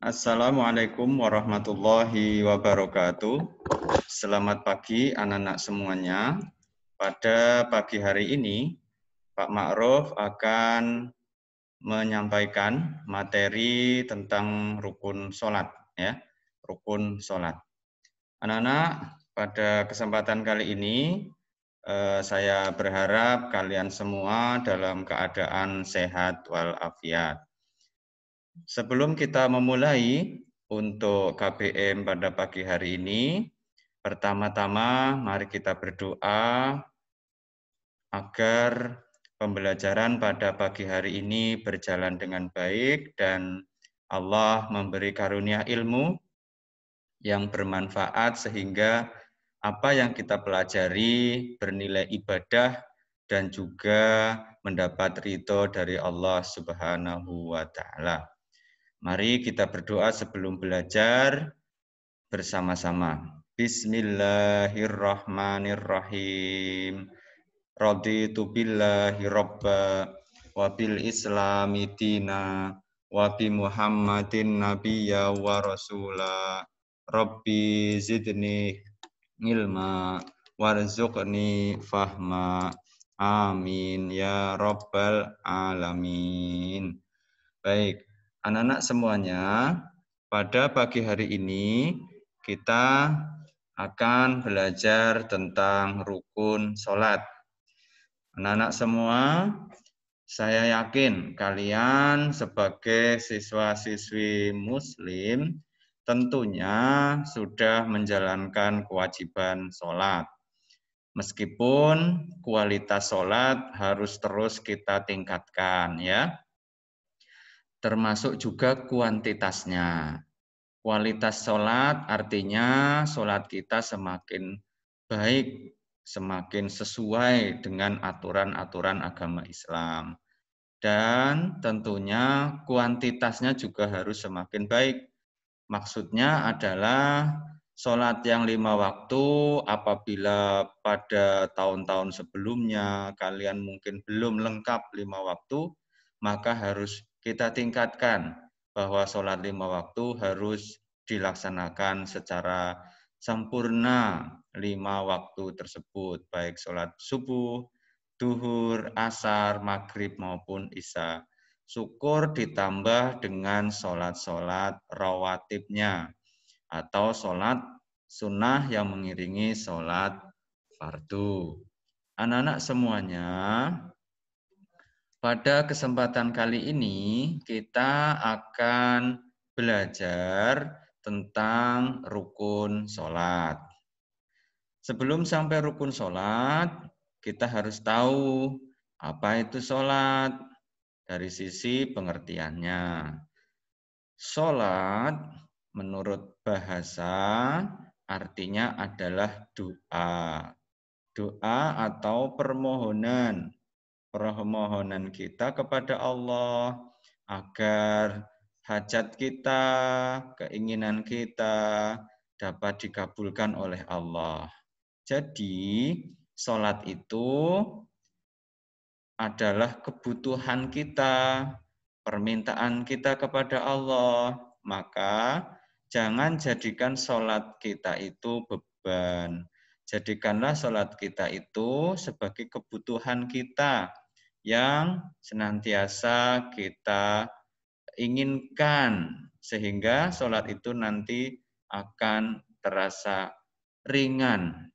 Assalamualaikum warahmatullahi wabarakatuh. Selamat pagi anak-anak semuanya. Pada pagi hari ini, Pak Ma'ruf akan menyampaikan materi tentang rukun sholat. Ya, rukun sholat. Anak-anak, pada kesempatan kali ini, eh, saya berharap kalian semua dalam keadaan sehat walafiat. Sebelum kita memulai untuk KBM pada pagi hari ini, pertama-tama mari kita berdoa agar pembelajaran pada pagi hari ini berjalan dengan baik dan Allah memberi karunia ilmu yang bermanfaat sehingga apa yang kita pelajari bernilai ibadah dan juga mendapat ridho dari Allah Subhanahu wa taala. Mari kita berdoa sebelum belajar bersama-sama. Bismillahirrahmanirrahim. Raditu billahi robba wa bil islami dina wa bi muhammadin nabiyya wa rasula. Rabbi zidni ilma warzuqni fahma. Amin ya rabbal alamin. Baik, Anak-anak semuanya, pada pagi hari ini kita akan belajar tentang rukun sholat. Anak-anak semua, saya yakin kalian sebagai siswa-siswi muslim tentunya sudah menjalankan kewajiban sholat. Meskipun kualitas sholat harus terus kita tingkatkan ya termasuk juga kuantitasnya. Kualitas sholat artinya sholat kita semakin baik, semakin sesuai dengan aturan-aturan agama Islam. Dan tentunya kuantitasnya juga harus semakin baik. Maksudnya adalah sholat yang lima waktu apabila pada tahun-tahun sebelumnya kalian mungkin belum lengkap lima waktu, maka harus kita tingkatkan bahwa sholat lima waktu harus dilaksanakan secara sempurna lima waktu tersebut, baik sholat subuh, duhur, asar, maghrib, maupun isya. Syukur ditambah dengan sholat-sholat rawatibnya atau sholat sunnah yang mengiringi sholat fardu. Anak-anak semuanya, pada kesempatan kali ini kita akan belajar tentang rukun sholat. Sebelum sampai rukun sholat, kita harus tahu apa itu sholat dari sisi pengertiannya. Sholat menurut bahasa artinya adalah doa. Doa atau permohonan permohonan kita kepada Allah agar hajat kita, keinginan kita dapat dikabulkan oleh Allah. Jadi, sholat itu adalah kebutuhan kita, permintaan kita kepada Allah. Maka, jangan jadikan sholat kita itu beban. Jadikanlah sholat kita itu sebagai kebutuhan kita, yang senantiasa kita inginkan sehingga sholat itu nanti akan terasa ringan,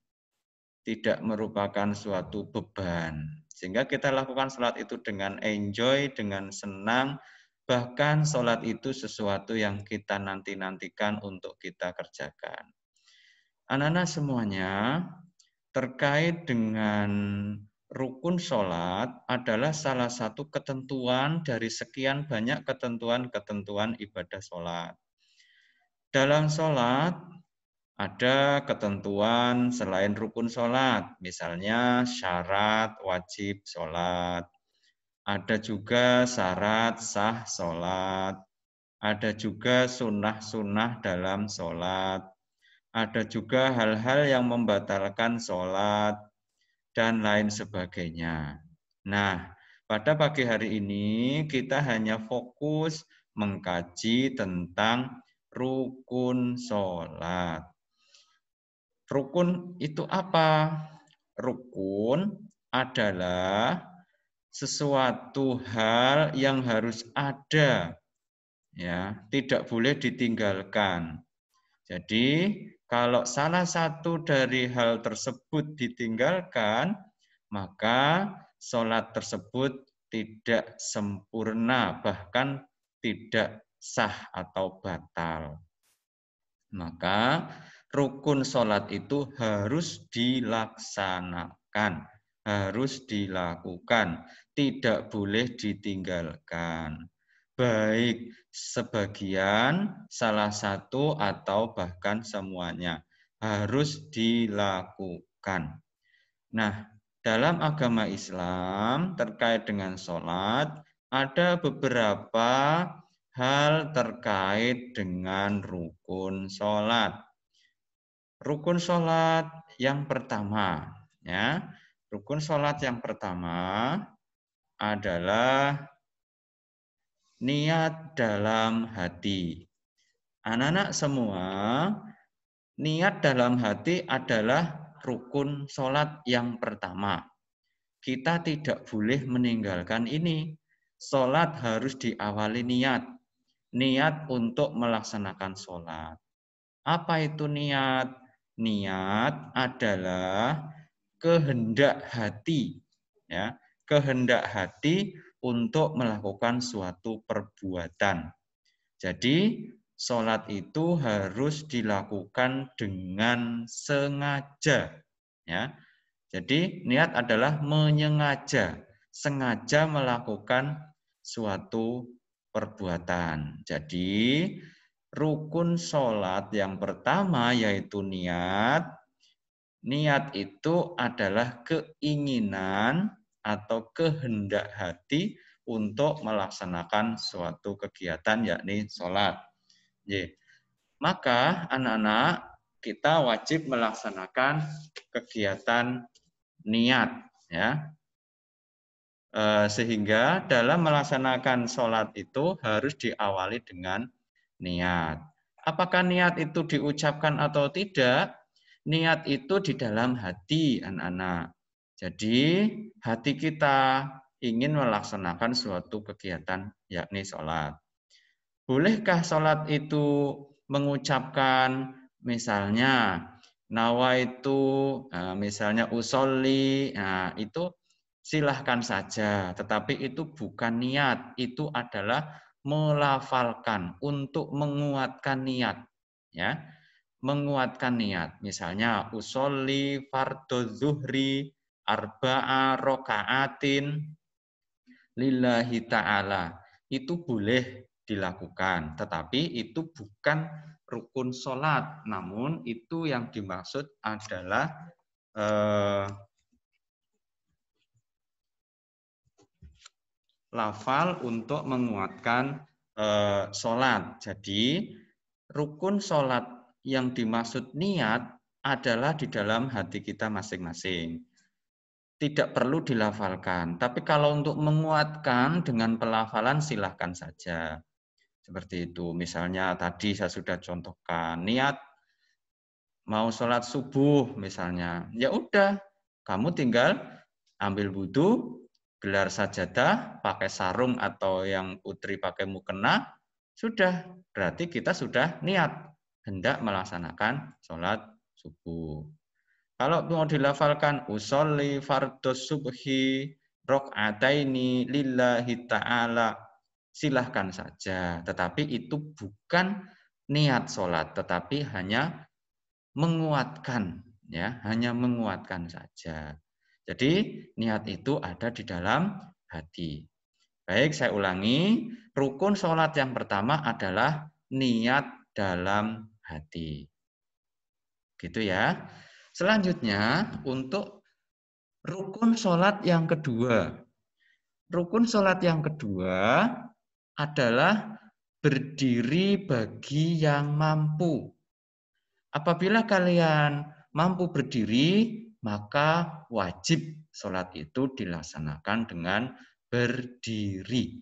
tidak merupakan suatu beban. Sehingga kita lakukan sholat itu dengan enjoy, dengan senang, bahkan sholat itu sesuatu yang kita nanti-nantikan untuk kita kerjakan. Anak-anak semuanya, terkait dengan rukun sholat adalah salah satu ketentuan dari sekian banyak ketentuan-ketentuan ibadah sholat. Dalam sholat, ada ketentuan selain rukun sholat, misalnya syarat wajib sholat. Ada juga syarat sah sholat. Ada juga sunnah-sunnah dalam sholat. Ada juga hal-hal yang membatalkan sholat, dan lain sebagainya. Nah, pada pagi hari ini kita hanya fokus mengkaji tentang rukun sholat. Rukun itu apa? Rukun adalah sesuatu hal yang harus ada, ya tidak boleh ditinggalkan. Jadi kalau salah satu dari hal tersebut ditinggalkan, maka sholat tersebut tidak sempurna, bahkan tidak sah atau batal. Maka rukun sholat itu harus dilaksanakan, harus dilakukan, tidak boleh ditinggalkan. Baik sebagian, salah satu, atau bahkan semuanya harus dilakukan. Nah, dalam agama Islam terkait dengan sholat, ada beberapa hal terkait dengan rukun sholat. Rukun sholat yang pertama, ya, rukun sholat yang pertama adalah niat dalam hati. Anak-anak semua, niat dalam hati adalah rukun sholat yang pertama. Kita tidak boleh meninggalkan ini. Sholat harus diawali niat. Niat untuk melaksanakan sholat. Apa itu niat? Niat adalah kehendak hati. Ya, kehendak hati untuk melakukan suatu perbuatan. Jadi, sholat itu harus dilakukan dengan sengaja. Ya. Jadi, niat adalah menyengaja, sengaja melakukan suatu perbuatan. Jadi, rukun sholat yang pertama yaitu niat. Niat itu adalah keinginan atau kehendak hati untuk melaksanakan suatu kegiatan yakni sholat. Ye. Maka anak-anak kita wajib melaksanakan kegiatan niat ya e, sehingga dalam melaksanakan sholat itu harus diawali dengan niat. Apakah niat itu diucapkan atau tidak? Niat itu di dalam hati anak-anak. Jadi hati kita ingin melaksanakan suatu kegiatan yakni sholat. Bolehkah sholat itu mengucapkan misalnya nawa itu e, misalnya usoli nah e, itu silahkan saja tetapi itu bukan niat itu adalah melafalkan untuk menguatkan niat ya menguatkan niat misalnya usoli fardhu zuhri arba'a rokaatin lillahi ta'ala. Itu boleh dilakukan, tetapi itu bukan rukun sholat. Namun itu yang dimaksud adalah eh, lafal untuk menguatkan eh, sholat. Jadi rukun sholat yang dimaksud niat adalah di dalam hati kita masing-masing tidak perlu dilafalkan. Tapi kalau untuk menguatkan dengan pelafalan silahkan saja. Seperti itu. Misalnya tadi saya sudah contohkan niat mau sholat subuh misalnya. Ya udah, kamu tinggal ambil wudhu, gelar sajadah, pakai sarung atau yang putri pakai mukena, sudah. Berarti kita sudah niat hendak melaksanakan sholat subuh. Kalau mau dilafalkan usolli fardus subhi rok'ataini lillahi ta'ala silahkan saja. Tetapi itu bukan niat sholat, tetapi hanya menguatkan, ya, hanya menguatkan saja. Jadi niat itu ada di dalam hati. Baik, saya ulangi, rukun sholat yang pertama adalah niat dalam hati. Gitu ya. Selanjutnya untuk rukun sholat yang kedua. Rukun sholat yang kedua adalah berdiri bagi yang mampu. Apabila kalian mampu berdiri, maka wajib sholat itu dilaksanakan dengan berdiri.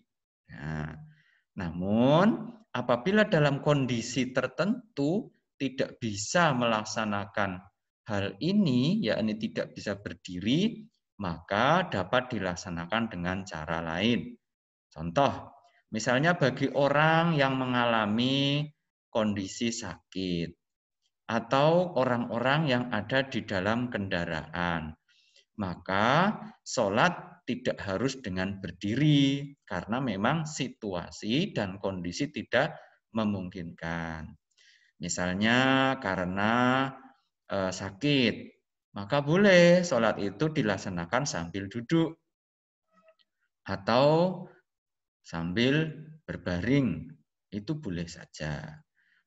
Nah, namun, apabila dalam kondisi tertentu tidak bisa melaksanakan hal ini yakni tidak bisa berdiri, maka dapat dilaksanakan dengan cara lain. Contoh, misalnya bagi orang yang mengalami kondisi sakit atau orang-orang yang ada di dalam kendaraan, maka sholat tidak harus dengan berdiri karena memang situasi dan kondisi tidak memungkinkan. Misalnya karena Eh, sakit, maka boleh sholat itu dilaksanakan sambil duduk atau sambil berbaring. Itu boleh saja.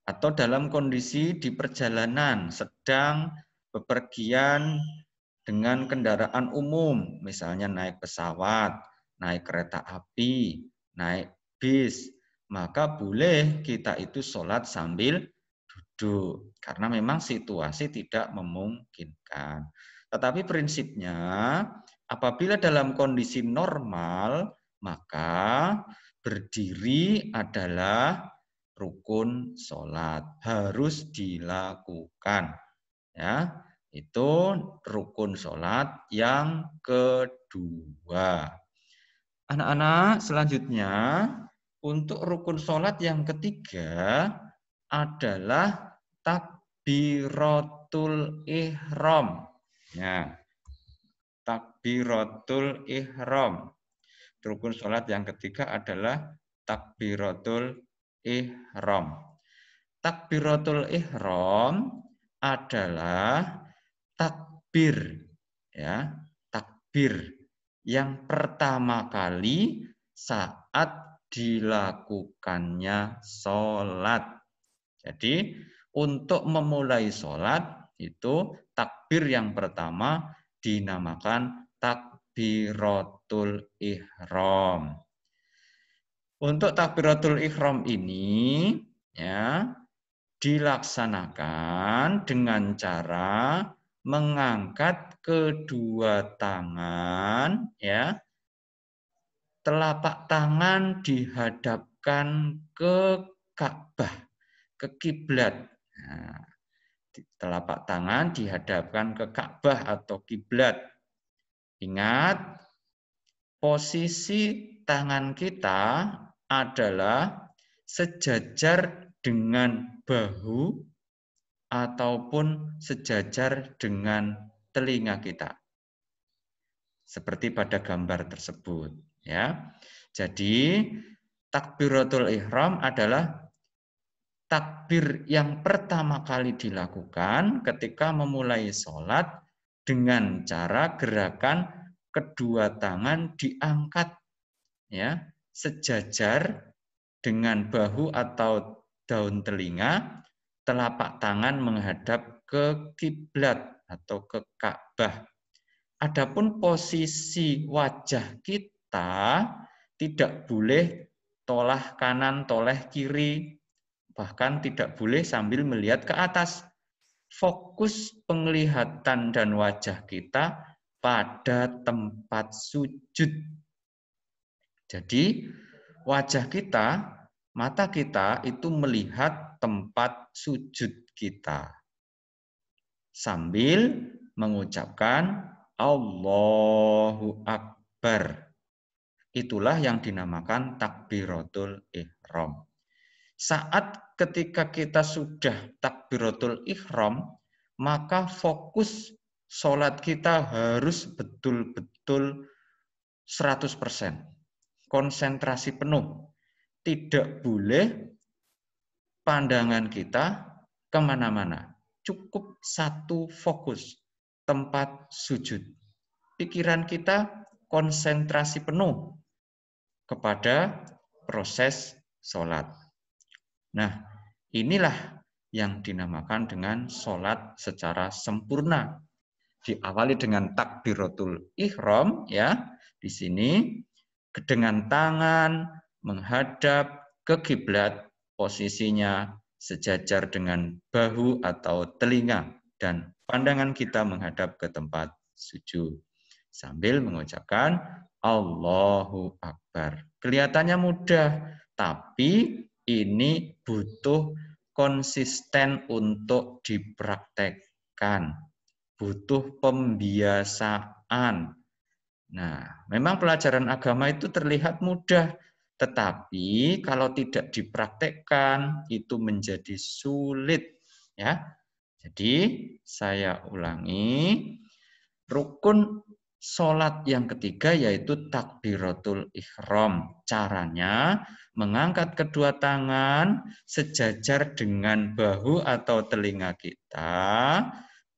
Atau dalam kondisi di perjalanan sedang bepergian dengan kendaraan umum, misalnya naik pesawat, naik kereta api, naik bis, maka boleh kita itu sholat sambil duduk karena memang situasi tidak memungkinkan. Tetapi prinsipnya apabila dalam kondisi normal maka berdiri adalah rukun sholat harus dilakukan ya itu rukun sholat yang kedua anak-anak selanjutnya untuk rukun sholat yang ketiga adalah tak takbiratul ihram. Ya. Takbiratul ihram. Rukun salat yang ketiga adalah takbiratul ihram. Takbiratul ihram adalah takbir ya, takbir yang pertama kali saat dilakukannya sholat. Jadi untuk memulai sholat itu takbir yang pertama dinamakan takbiratul ihram. Untuk takbiratul ihram ini ya dilaksanakan dengan cara mengangkat kedua tangan ya telapak tangan dihadapkan ke Ka'bah ke kiblat Nah, telapak tangan dihadapkan ke Ka'bah atau kiblat. Ingat, posisi tangan kita adalah sejajar dengan bahu ataupun sejajar dengan telinga kita. Seperti pada gambar tersebut, ya. Jadi takbiratul ihram adalah takbir yang pertama kali dilakukan ketika memulai sholat dengan cara gerakan kedua tangan diangkat ya sejajar dengan bahu atau daun telinga telapak tangan menghadap ke kiblat atau ke Ka'bah. Adapun posisi wajah kita tidak boleh tolah kanan, toleh kiri, Bahkan tidak boleh sambil melihat ke atas. Fokus penglihatan dan wajah kita pada tempat sujud. Jadi, wajah kita, mata kita itu melihat tempat sujud kita. Sambil mengucapkan Allahu Akbar. Itulah yang dinamakan takbiratul ihram. Saat ketika kita sudah takbiratul ihram, maka fokus sholat kita harus betul-betul 100%. Konsentrasi penuh. Tidak boleh pandangan kita kemana-mana. Cukup satu fokus, tempat sujud. Pikiran kita konsentrasi penuh kepada proses sholat. Nah, inilah yang dinamakan dengan sholat secara sempurna. Diawali dengan takbiratul ihram ya, di sini dengan tangan menghadap ke kiblat, posisinya sejajar dengan bahu atau telinga dan pandangan kita menghadap ke tempat sujud sambil mengucapkan Allahu Akbar. Kelihatannya mudah, tapi ini butuh konsisten untuk dipraktekkan, butuh pembiasaan. Nah, memang pelajaran agama itu terlihat mudah, tetapi kalau tidak dipraktekkan itu menjadi sulit, ya. Jadi, saya ulangi, rukun sholat yang ketiga yaitu takbiratul ikhram. Caranya mengangkat kedua tangan sejajar dengan bahu atau telinga kita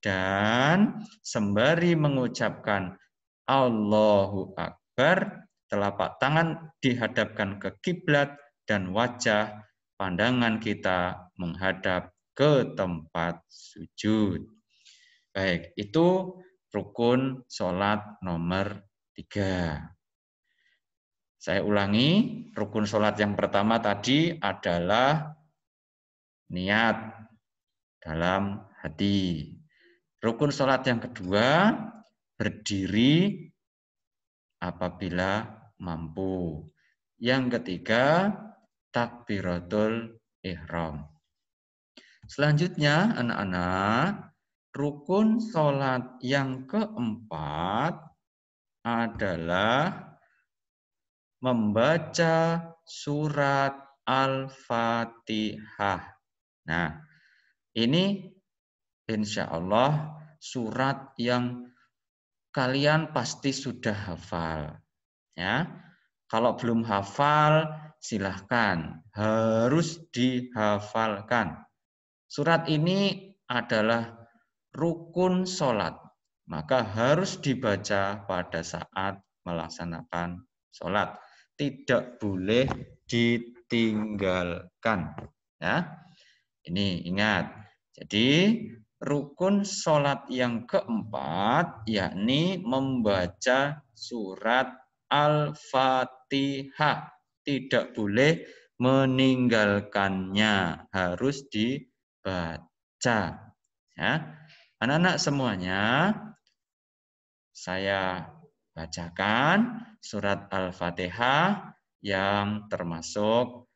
dan sembari mengucapkan Allahu Akbar telapak tangan dihadapkan ke kiblat dan wajah pandangan kita menghadap ke tempat sujud. Baik, itu rukun sholat nomor tiga. Saya ulangi, rukun sholat yang pertama tadi adalah niat dalam hati. Rukun sholat yang kedua berdiri apabila mampu. Yang ketiga takbiratul ihram. Selanjutnya anak-anak, rukun sholat yang keempat adalah membaca surat Al-Fatihah. Nah, ini insya Allah surat yang kalian pasti sudah hafal. Ya, kalau belum hafal, silahkan harus dihafalkan. Surat ini adalah rukun solat, maka harus dibaca pada saat melaksanakan solat tidak boleh ditinggalkan. Ya. Ini ingat. Jadi rukun sholat yang keempat yakni membaca surat Al-Fatihah. Tidak boleh meninggalkannya, harus dibaca. Ya. Anak-anak semuanya, saya bacakan surat Al-Fatihah yang termasuk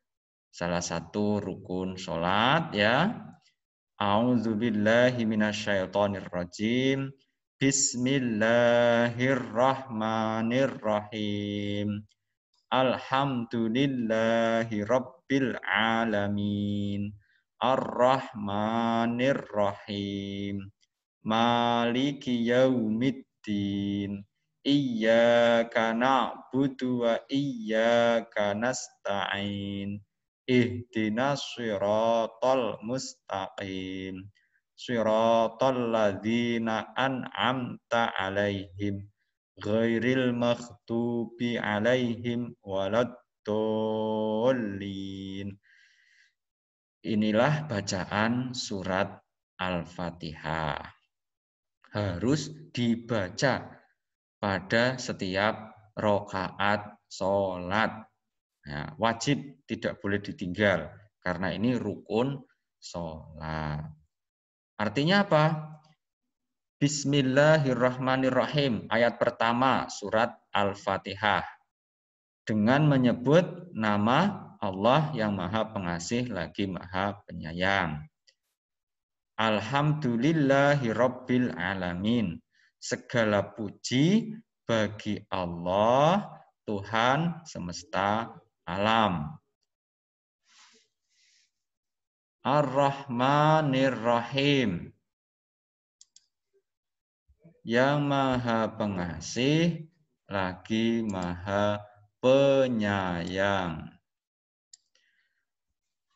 salah satu rukun sholat ya. A'udzubillahi minasyaitonirrajim. Bismillahirrahmanirrahim. Alhamdulillahi rabbil alamin. Ar-Rahmanirrahim. Maliki yaumiddin Iyyaka na'budu wa iyyaka nasta'in. Ihdinas siratal mustaqim. Siratal ladzina an'amta 'alaihim ghairil maghdubi 'alaihim waladdallin. Inilah bacaan surat Al-Fatihah. Harus dibaca pada setiap rokaat sholat. Nah, wajib tidak boleh ditinggal karena ini rukun sholat. Artinya apa? Bismillahirrahmanirrahim. Ayat pertama surat Al-Fatihah. Dengan menyebut nama Allah yang maha pengasih lagi maha penyayang. Alhamdulillahirrabbilalamin. Segala puji bagi Allah, Tuhan semesta alam. Ar-Rahmanir-Rahim. Yang Maha Pengasih lagi Maha Penyayang.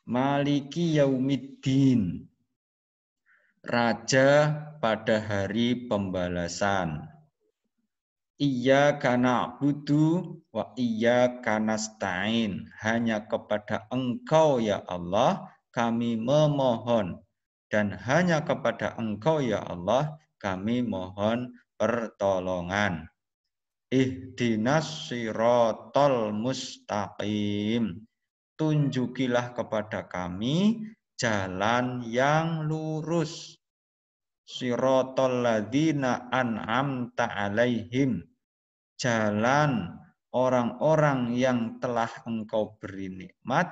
Maliki Yaumiddin. Raja pada hari pembalasan. Iya karena budu wa iya karena stain. Hanya kepada engkau ya Allah kami memohon. Dan hanya kepada engkau ya Allah kami mohon pertolongan. Ihdinas sirotol mustaqim. Tunjukilah kepada kami jalan yang lurus sirotol ladina an'amta alaihim. Jalan orang-orang yang telah engkau beri nikmat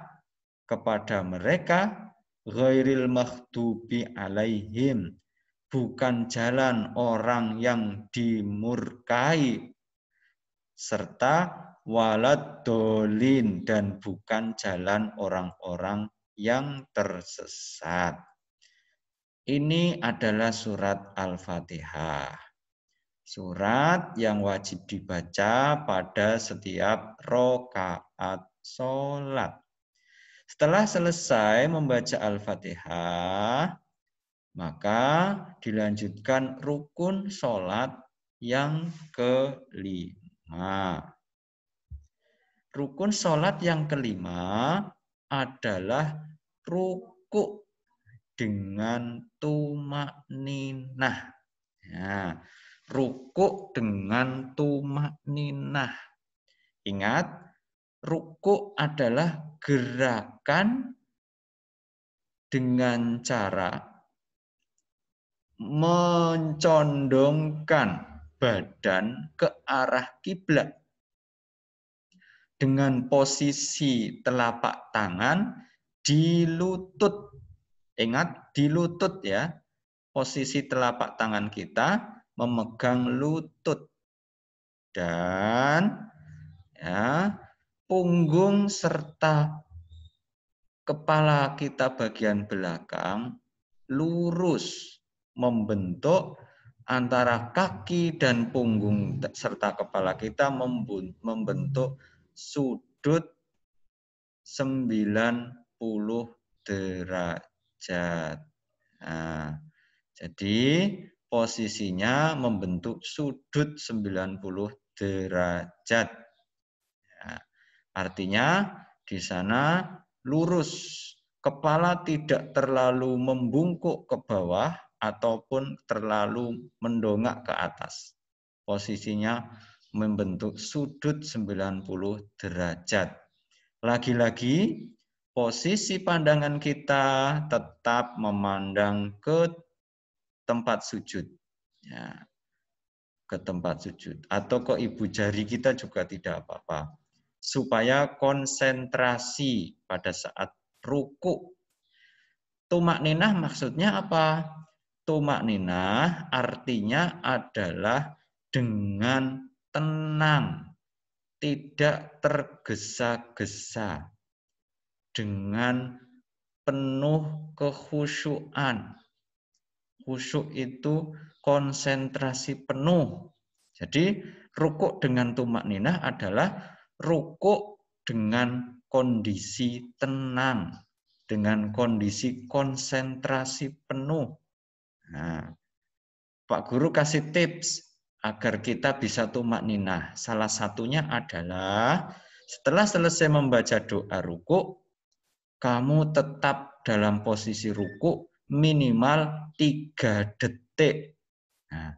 kepada mereka ghairil makhdubi alaihim bukan jalan orang yang dimurkai serta walad dolin dan bukan jalan orang-orang yang tersesat. Ini adalah surat Al-Fatihah. Surat yang wajib dibaca pada setiap rokaat sholat. Setelah selesai membaca Al-Fatihah, maka dilanjutkan rukun sholat yang kelima. Rukun sholat yang kelima adalah ruku dengan tumak ninah. Ya, rukuk dengan tumak ninah. Ingat, rukuk adalah gerakan dengan cara mencondongkan badan ke arah kiblat dengan posisi telapak tangan di lutut Ingat di lutut ya. Posisi telapak tangan kita memegang lutut. Dan ya, punggung serta kepala kita bagian belakang lurus membentuk antara kaki dan punggung serta kepala kita membentuk sudut 90 derajat derajat. Nah, jadi posisinya membentuk sudut 90 derajat. Nah, artinya di sana lurus, kepala tidak terlalu membungkuk ke bawah ataupun terlalu mendongak ke atas. Posisinya membentuk sudut 90 derajat. Lagi-lagi posisi pandangan kita tetap memandang ke tempat sujud. Ya, ke tempat sujud. Atau ke ibu jari kita juga tidak apa-apa. Supaya konsentrasi pada saat ruku. Tumak ninah maksudnya apa? Tumak ninah artinya adalah dengan tenang, tidak tergesa-gesa dengan penuh kekhusyuan. Khusyuk itu konsentrasi penuh. Jadi rukuk dengan tumak ninah adalah rukuk dengan kondisi tenang, dengan kondisi konsentrasi penuh. Nah, Pak Guru kasih tips agar kita bisa tumak ninah. Salah satunya adalah setelah selesai membaca doa rukuk, kamu tetap dalam posisi ruku minimal tiga detik. Nah,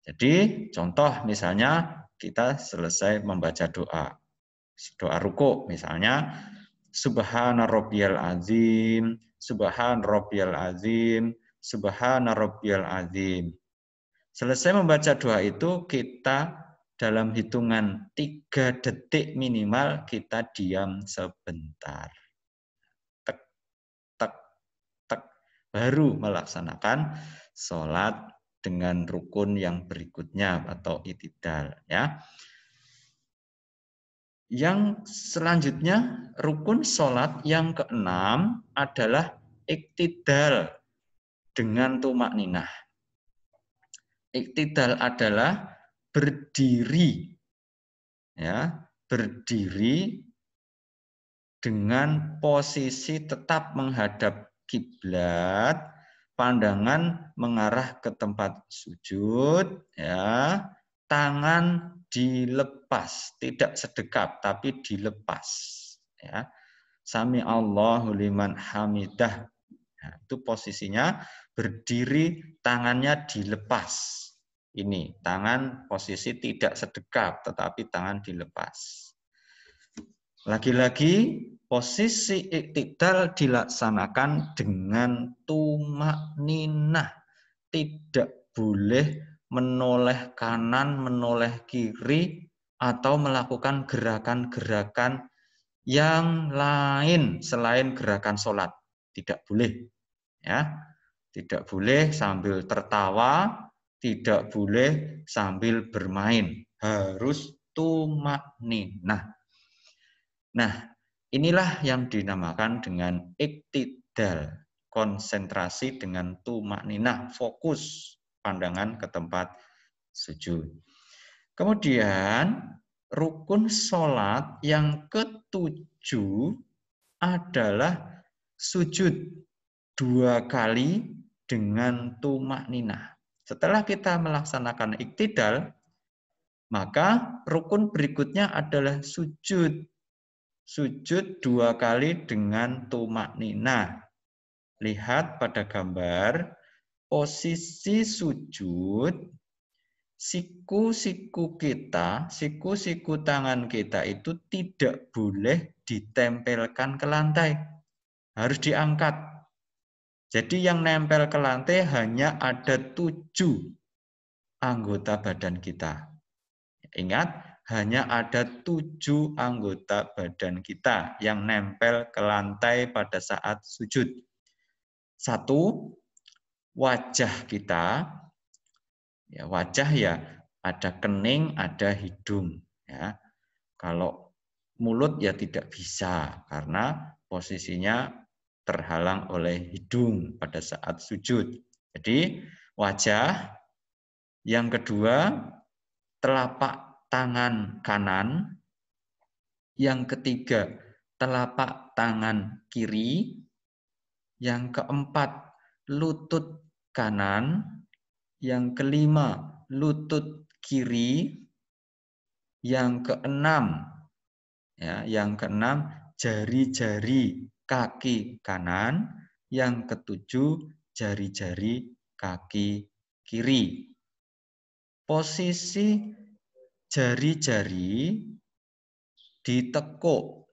jadi contoh misalnya kita selesai membaca doa. Doa ruku misalnya Subhana rabbiyal azim, subhan rabbiyal azim, subhana rabbiyal azim. Selesai membaca doa itu kita dalam hitungan tiga detik minimal kita diam sebentar. baru melaksanakan sholat dengan rukun yang berikutnya atau itidal ya. Yang selanjutnya rukun sholat yang keenam adalah itidal dengan tumak ninah. Iktidal adalah berdiri ya, berdiri dengan posisi tetap menghadap kiblat, pandangan mengarah ke tempat sujud, ya, tangan dilepas, tidak sedekap tapi dilepas, ya. Sami Allahu liman hamidah. Nah, itu posisinya berdiri tangannya dilepas. Ini tangan posisi tidak sedekap tetapi tangan dilepas. Lagi-lagi posisi iktidal dilaksanakan dengan tumak ninah. Tidak boleh menoleh kanan, menoleh kiri, atau melakukan gerakan-gerakan yang lain selain gerakan sholat. Tidak boleh. ya Tidak boleh sambil tertawa, tidak boleh sambil bermain. Harus tumak ninah. Nah, Inilah yang dinamakan dengan iktidal, konsentrasi dengan tumak ninah, fokus pandangan ke tempat sujud. Kemudian rukun sholat yang ketujuh adalah sujud dua kali dengan tumak ninah. Setelah kita melaksanakan iktidal, maka rukun berikutnya adalah sujud sujud dua kali dengan tumak nina. Lihat pada gambar, posisi sujud, siku-siku kita, siku-siku tangan kita itu tidak boleh ditempelkan ke lantai. Harus diangkat. Jadi yang nempel ke lantai hanya ada tujuh anggota badan kita. Ingat, hanya ada tujuh anggota badan kita yang nempel ke lantai pada saat sujud. Satu, wajah kita. Ya, wajah ya, ada kening, ada hidung. Ya. Kalau mulut ya tidak bisa, karena posisinya terhalang oleh hidung pada saat sujud. Jadi wajah, yang kedua telapak tangan kanan, yang ketiga telapak tangan kiri, yang keempat lutut kanan, yang kelima lutut kiri, yang keenam ya, yang keenam jari-jari kaki kanan, yang ketujuh jari-jari kaki kiri. Posisi jari-jari ditekuk.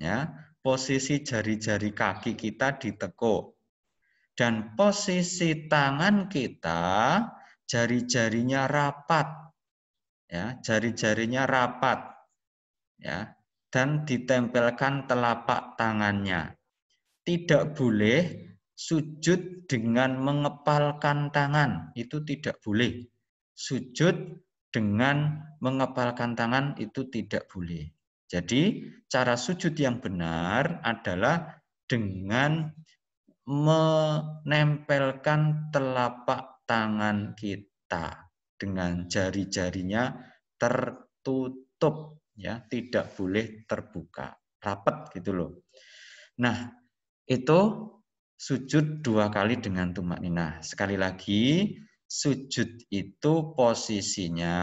Ya, posisi jari-jari kaki kita ditekuk. Dan posisi tangan kita jari-jarinya rapat. Ya, jari-jarinya rapat. Ya, dan ditempelkan telapak tangannya. Tidak boleh sujud dengan mengepalkan tangan, itu tidak boleh. Sujud dengan mengepalkan tangan itu tidak boleh. Jadi cara sujud yang benar adalah dengan menempelkan telapak tangan kita dengan jari-jarinya tertutup ya, tidak boleh terbuka, rapat gitu loh. Nah, itu sujud dua kali dengan tumak ninah. Sekali lagi, Sujud itu posisinya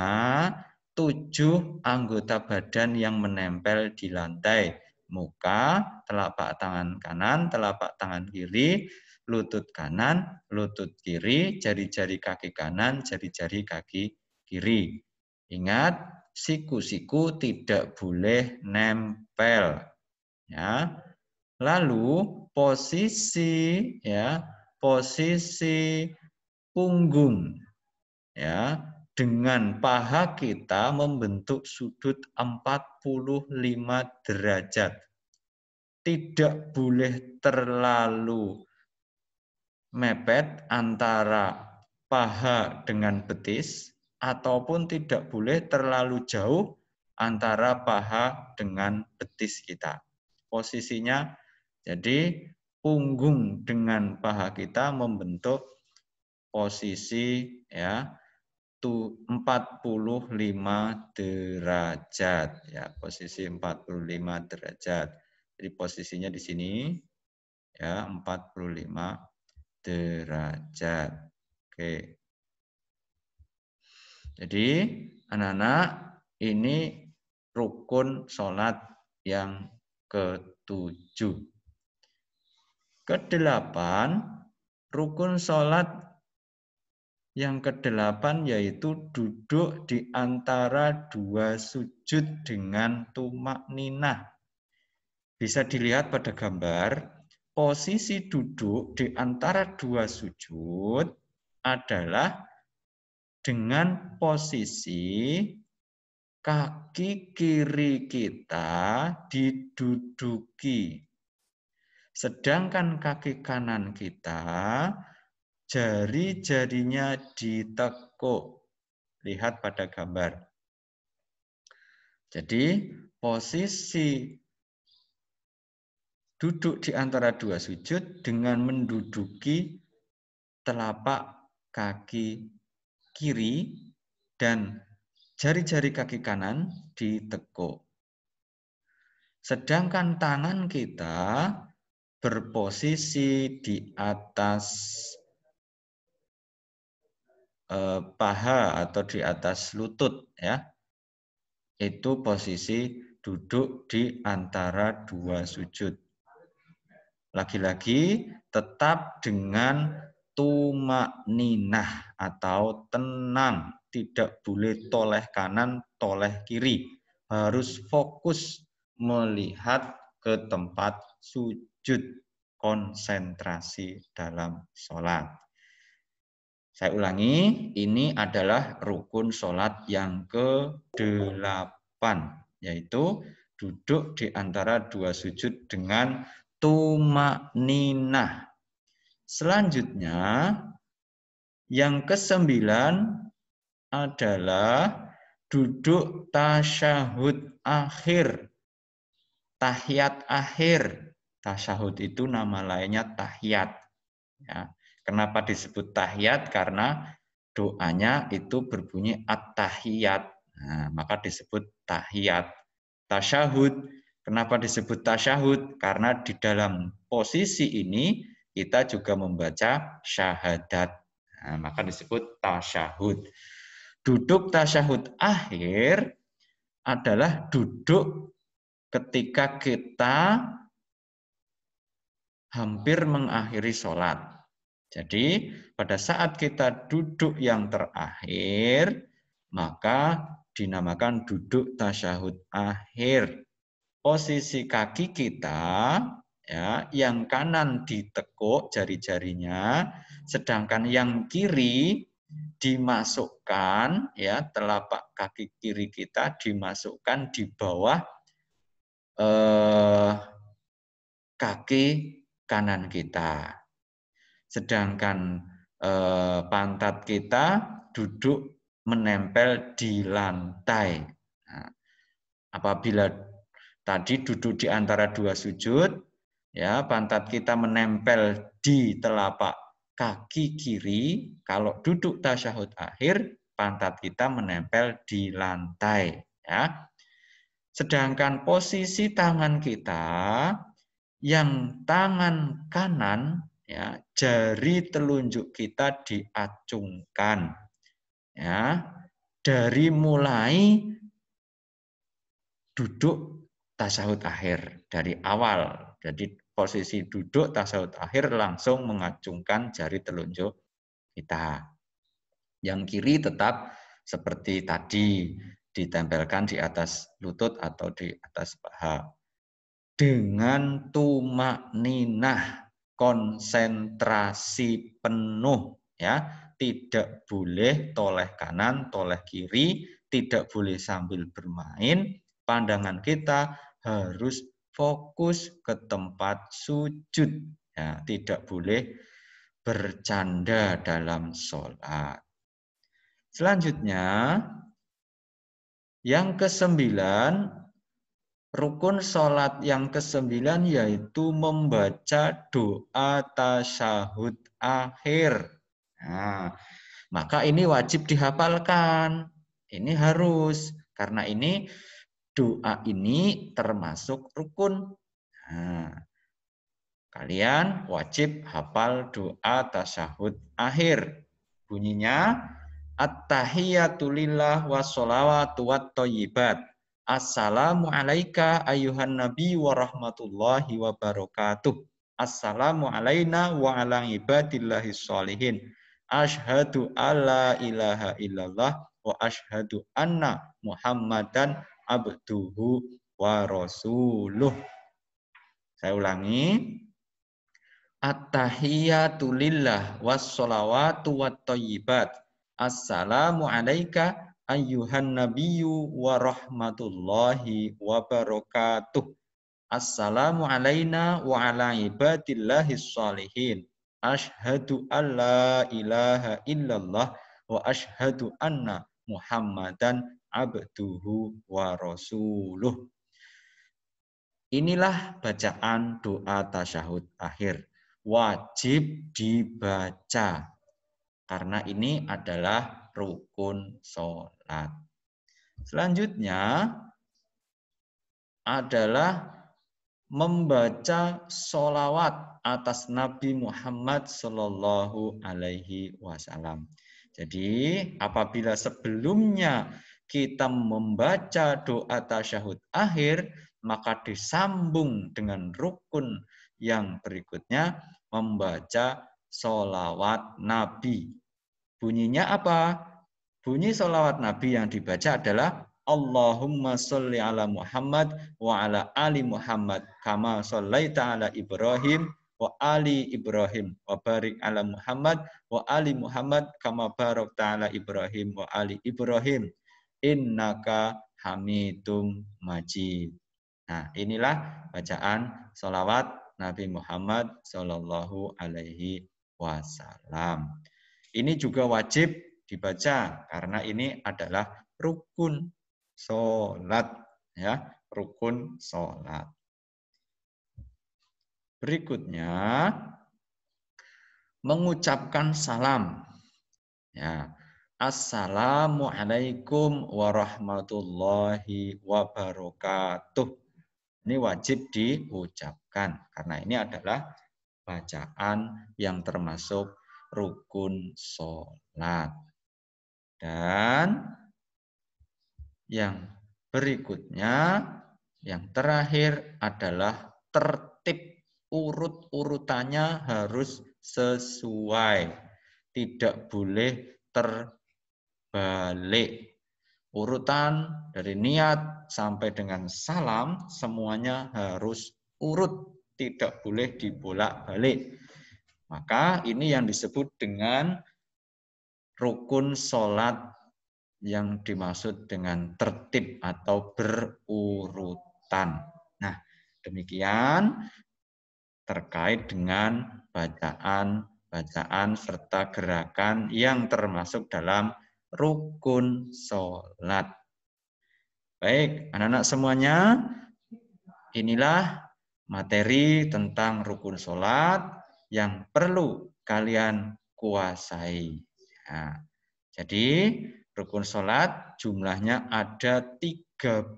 tujuh anggota badan yang menempel di lantai. Muka, telapak tangan kanan, telapak tangan kiri, lutut kanan, lutut kiri, jari-jari kaki kanan, jari-jari kaki kiri. Ingat, siku-siku tidak boleh nempel. Ya. Lalu posisi ya, posisi punggung ya dengan paha kita membentuk sudut 45 derajat. Tidak boleh terlalu mepet antara paha dengan betis ataupun tidak boleh terlalu jauh antara paha dengan betis kita. Posisinya jadi punggung dengan paha kita membentuk posisi ya 45 derajat ya posisi 45 derajat jadi posisinya di sini ya 45 derajat oke jadi anak-anak ini rukun sholat yang ketujuh kedelapan rukun sholat yang kedelapan yaitu duduk di antara dua sujud dengan tumak ninah. Bisa dilihat pada gambar, posisi duduk di antara dua sujud adalah dengan posisi kaki kiri kita diduduki. Sedangkan kaki kanan kita jari-jarinya ditekuk. Lihat pada gambar. Jadi posisi duduk di antara dua sujud dengan menduduki telapak kaki kiri dan jari-jari kaki kanan ditekuk. Sedangkan tangan kita berposisi di atas Eh, paha atau di atas lutut ya. Itu posisi duduk di antara dua sujud. Lagi-lagi tetap dengan tumak ninah atau tenang. Tidak boleh toleh kanan, toleh kiri. Harus fokus melihat ke tempat sujud konsentrasi dalam sholat. Saya ulangi, ini adalah rukun sholat yang ke-8, yaitu duduk di antara dua sujud dengan tumak ninah. Selanjutnya, yang kesembilan adalah duduk tasyahud akhir, tahiyat akhir. Tasyahud itu nama lainnya tahiyat. Ya. Kenapa disebut tahiyat? Karena doanya itu berbunyi at-tahiyat. Nah, maka disebut tahiyat. Tasyahud. Kenapa disebut tasyahud? Karena di dalam posisi ini kita juga membaca syahadat. Nah, maka disebut tasyahud. Duduk tasyahud akhir adalah duduk ketika kita hampir mengakhiri sholat. Jadi pada saat kita duduk yang terakhir, maka dinamakan duduk tasyahud akhir. Posisi kaki kita ya, yang kanan ditekuk jari-jarinya, sedangkan yang kiri dimasukkan ya telapak kaki kiri kita dimasukkan di bawah eh, kaki kanan kita sedangkan eh, pantat kita duduk menempel di lantai. Nah, apabila tadi duduk di antara dua sujud, ya pantat kita menempel di telapak kaki kiri. Kalau duduk tasyahud akhir, pantat kita menempel di lantai. Ya. Sedangkan posisi tangan kita, yang tangan kanan ya jari telunjuk kita diacungkan ya dari mulai duduk tasahud akhir dari awal jadi posisi duduk tasahud akhir langsung mengacungkan jari telunjuk kita yang kiri tetap seperti tadi ditempelkan di atas lutut atau di atas paha dengan tumak ninah konsentrasi penuh ya tidak boleh toleh kanan toleh kiri tidak boleh sambil bermain pandangan kita harus fokus ke tempat sujud ya tidak boleh bercanda dalam sholat selanjutnya yang kesembilan Rukun sholat yang kesembilan yaitu membaca doa tasyahud akhir. Nah, maka ini wajib dihafalkan. Ini harus. Karena ini doa ini termasuk rukun. Nah, kalian wajib hafal doa tasyahud akhir. Bunyinya, At-tahiyatu lillah Assalamu ayuhan nabi warahmatullahi wabarakatuh. Assalamu alaina wa ala ibadillahi sholihin. alla ilaha illallah wa ashhadu anna muhammadan abduhu wa rasuluh. Saya ulangi. At-tahiyatu lillah was-salawatu wat-tayyibat. Assalamu alaika ayyuhan nabiyyu wa rahmatullahi wa barakatuh. Assalamu alayna wa ala ibadillahi salihin. Ashadu an la ilaha illallah wa ashadu anna Muhammadan abduhu wa rasuluh. Inilah bacaan doa tasyahud akhir. Wajib dibaca. Karena ini adalah rukun sholat. Selanjutnya adalah membaca sholawat atas Nabi Muhammad Shallallahu Alaihi Wasallam. Jadi apabila sebelumnya kita membaca doa tasyahud akhir, maka disambung dengan rukun yang berikutnya membaca sholawat Nabi Bunyinya apa? Bunyi sholawat Nabi yang dibaca adalah Allahumma sholli ala Muhammad wa ala ali Muhammad kama shallaita ala Ibrahim wa ali Ibrahim wa barik ala Muhammad wa ali Muhammad kama barok taala Ibrahim wa ali Ibrahim innaka hamidum majid. Nah, inilah bacaan sholawat Nabi Muhammad Shallallahu alaihi wasallam. Ini juga wajib dibaca karena ini adalah rukun salat Ya, rukun salat Berikutnya, mengucapkan salam. Ya, Assalamualaikum warahmatullahi wabarakatuh. Ini wajib diucapkan karena ini adalah bacaan yang termasuk rukun sholat. Dan yang berikutnya, yang terakhir adalah tertib urut-urutannya harus sesuai. Tidak boleh terbalik. Urutan dari niat sampai dengan salam semuanya harus urut. Tidak boleh dibolak-balik maka ini yang disebut dengan rukun sholat yang dimaksud dengan tertib atau berurutan. Nah, demikian terkait dengan bacaan bacaan serta gerakan yang termasuk dalam rukun sholat. Baik, anak-anak semuanya, inilah materi tentang rukun sholat yang perlu kalian kuasai. Ya. Jadi rukun sholat jumlahnya ada 13.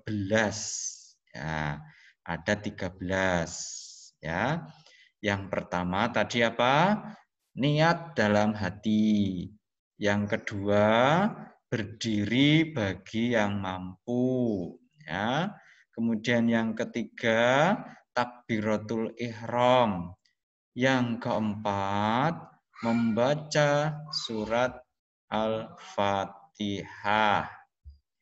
Ya, ada 13. Ya. Yang pertama tadi apa? Niat dalam hati. Yang kedua, berdiri bagi yang mampu. Ya. Kemudian yang ketiga, takbiratul ihram. Yang keempat, membaca surat Al-Fatihah.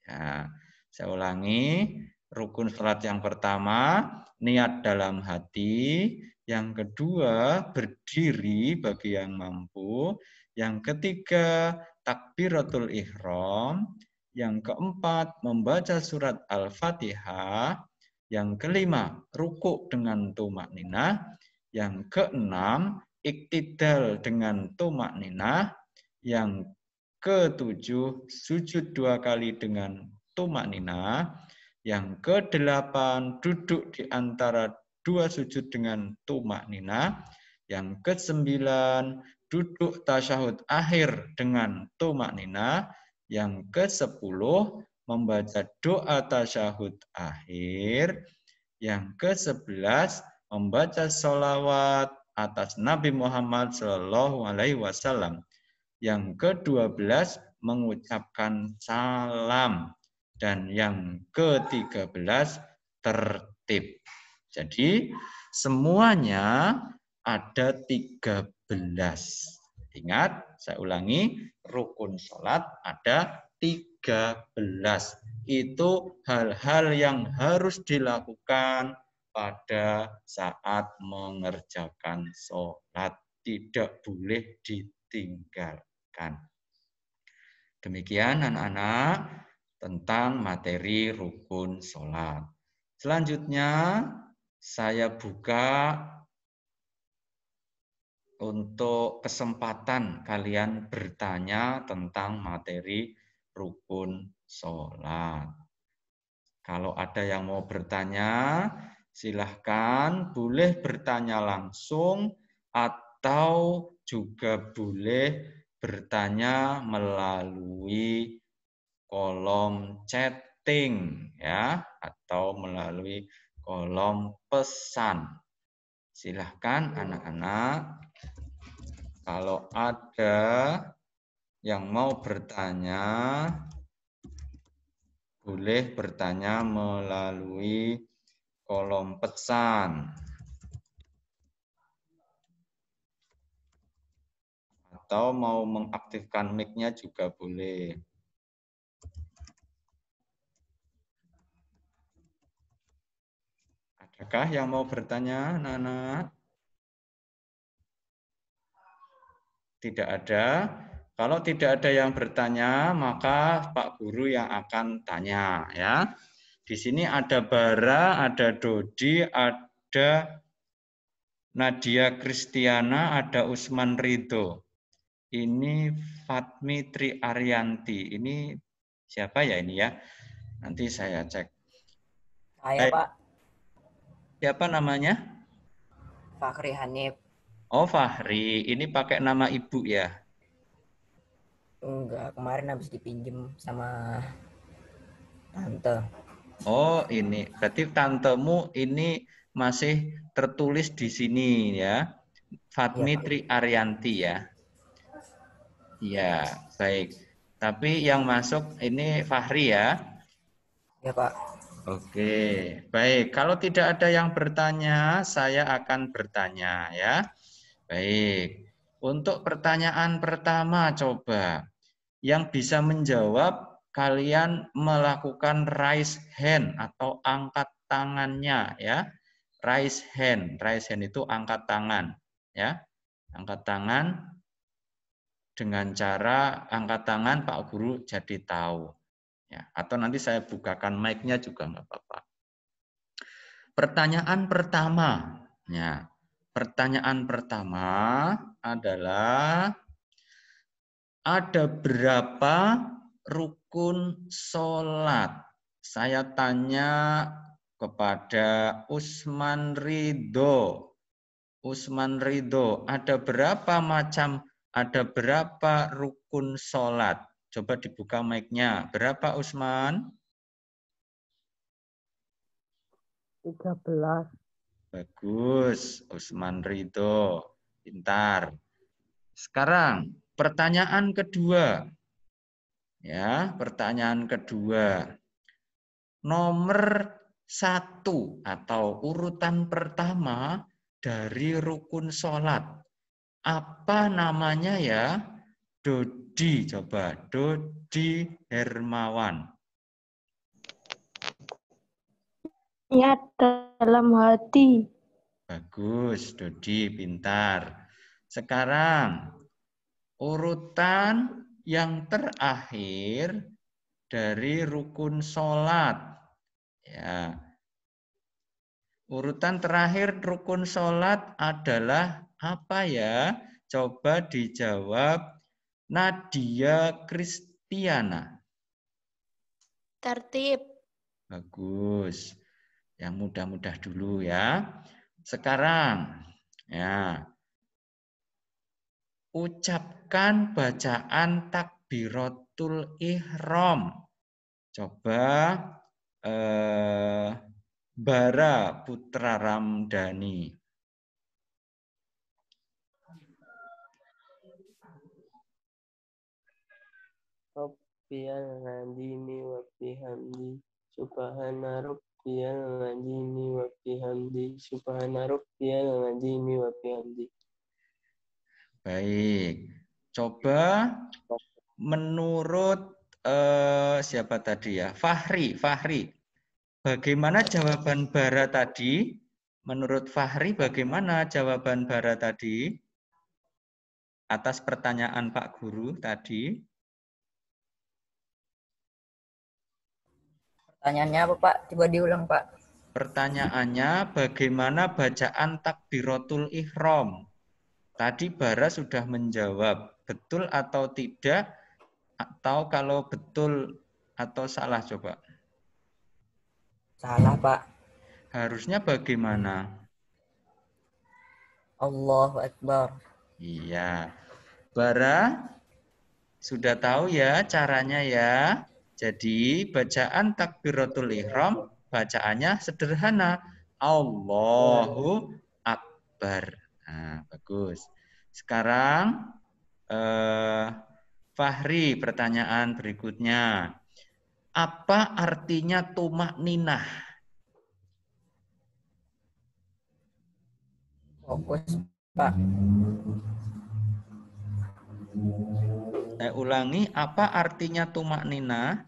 Ya, saya ulangi, rukun salat yang pertama, niat dalam hati. Yang kedua, berdiri bagi yang mampu. Yang ketiga, takbiratul ihram. Yang keempat, membaca surat Al-Fatihah. Yang kelima, rukuk dengan tumak ninah. Yang keenam, iktidal dengan tomak ninah. Yang ketujuh, sujud dua kali dengan tomak ninah. Yang kedelapan, duduk di antara dua sujud dengan tomak ninah. Yang kesembilan, duduk tasyahud akhir dengan tomak ninah. Yang kesepuluh, membaca doa tasyahud akhir. Yang ke-11 membaca sholawat atas Nabi Muhammad Shallallahu Alaihi Wasallam. Yang ke-12 mengucapkan salam dan yang ke-13 tertib. Jadi semuanya ada 13. Ingat, saya ulangi, rukun sholat ada 13. Itu hal-hal yang harus dilakukan pada saat mengerjakan sholat. Tidak boleh ditinggalkan. Demikian anak-anak tentang materi rukun sholat. Selanjutnya saya buka untuk kesempatan kalian bertanya tentang materi rukun sholat. Kalau ada yang mau bertanya, Silahkan boleh bertanya langsung atau juga boleh bertanya melalui kolom chatting ya atau melalui kolom pesan. Silahkan anak-anak kalau ada yang mau bertanya boleh bertanya melalui kolom pesan atau mau mengaktifkan mic-nya juga boleh. Adakah yang mau bertanya, Nana? Tidak ada. Kalau tidak ada yang bertanya, maka Pak Guru yang akan tanya, ya. Di sini ada Bara, ada Dodi, ada Nadia Kristiana, ada Usman Rido. Ini Fatmi Tri Arianti. Ini siapa ya ini ya? Nanti saya cek. Saya, Hai. Pak. Siapa namanya? Fahri Hanif. Oh, Fahri. Ini pakai nama ibu ya? Enggak, kemarin habis dipinjem sama tante. Oh, ini berarti tantemu ini masih tertulis di sini ya. Fatmi ya. Tri Arianti ya. Iya, baik. Tapi yang masuk ini Fahri ya. Ya, Pak. Oke, baik. Kalau tidak ada yang bertanya, saya akan bertanya ya. Baik. Untuk pertanyaan pertama coba yang bisa menjawab kalian melakukan raise hand atau angkat tangannya ya. Raise hand, raise hand itu angkat tangan ya. Angkat tangan dengan cara angkat tangan Pak Guru jadi tahu. Ya, atau nanti saya bukakan mic-nya juga nggak apa-apa. Pertanyaan pertama, ya, pertanyaan pertama adalah ada berapa rupiah kun sholat. Saya tanya kepada Usman Ridho. Usman Ridho, ada berapa macam, ada berapa rukun sholat? Coba dibuka mic-nya. Berapa Usman? 13. Bagus, Usman Ridho. Pintar. Sekarang, pertanyaan kedua. Ya, pertanyaan kedua. Nomor satu atau urutan pertama dari rukun sholat. Apa namanya ya? Dodi, coba. Dodi Hermawan. Niat ya, dalam hati. Bagus, Dodi, pintar. Sekarang, urutan yang terakhir dari rukun sholat. Ya. Urutan terakhir rukun sholat adalah apa ya? Coba dijawab Nadia Kristiana. Tertib. Bagus. Yang mudah-mudah dulu ya. Sekarang, ya ucapkan bacaan takbiratul ihram. Coba eh, Bara Putra Ramdhani. Rabbiyal azimi wa bihamdi subhana rabbiyal azimi wa bihamdi subhana rabbiyal azimi wa bihamdi Baik. Coba menurut eh, siapa tadi ya? Fahri, Fahri. Bagaimana jawaban Bara tadi? Menurut Fahri bagaimana jawaban Bara tadi? Atas pertanyaan Pak Guru tadi. Pertanyaannya apa Pak? Coba diulang Pak. Pertanyaannya bagaimana bacaan takbiratul ihram? Tadi Bara sudah menjawab betul atau tidak atau kalau betul atau salah coba. Salah, Pak. Harusnya bagaimana? Allah Akbar. Iya. Bara sudah tahu ya caranya ya. Jadi bacaan takbiratul ihram bacaannya sederhana. Allahu Akbar. Nah, bagus. Sekarang eh, Fahri pertanyaan berikutnya. Apa artinya tumak ninah? Fokus, oh, Pak. Saya ulangi, apa artinya tumak ninah?